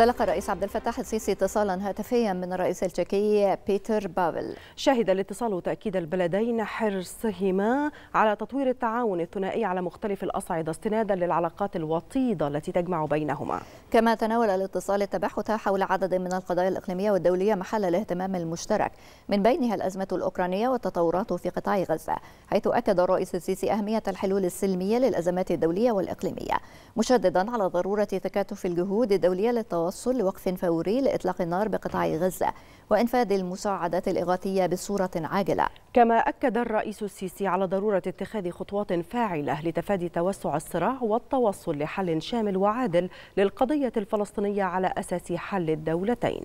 تلقى الرئيس عبد الفتاح السيسي اتصالا هاتفيا من الرئيس التشيكي بيتر بافل شهد الاتصال تأكيد البلدين حرصهما على تطوير التعاون الثنائي على مختلف الأصعدة استنادا للعلاقات الوطيدة التي تجمع بينهما كما تناول الاتصال التباحث حول عدد من القضايا الإقليمية والدولية محل الاهتمام المشترك من بينها الأزمة الأوكرانية والتطورات في قطاع غزة حيث أكد الرئيس السيسي أهمية الحلول السلمية للأزمات الدولية والإقليمية مشددا على ضرورة تكاتف الجهود الدولية للتواصل التوصل لوقف فوري لإطلاق النار بقطاع غزة وإنفاذ المساعدات الإغاثية بصورة عاجلة كما أكد الرئيس السيسي على ضرورة اتخاذ خطوات فاعلة لتفادي توسع الصراع والتوصل لحل شامل وعادل للقضية الفلسطينية على أساس حل الدولتين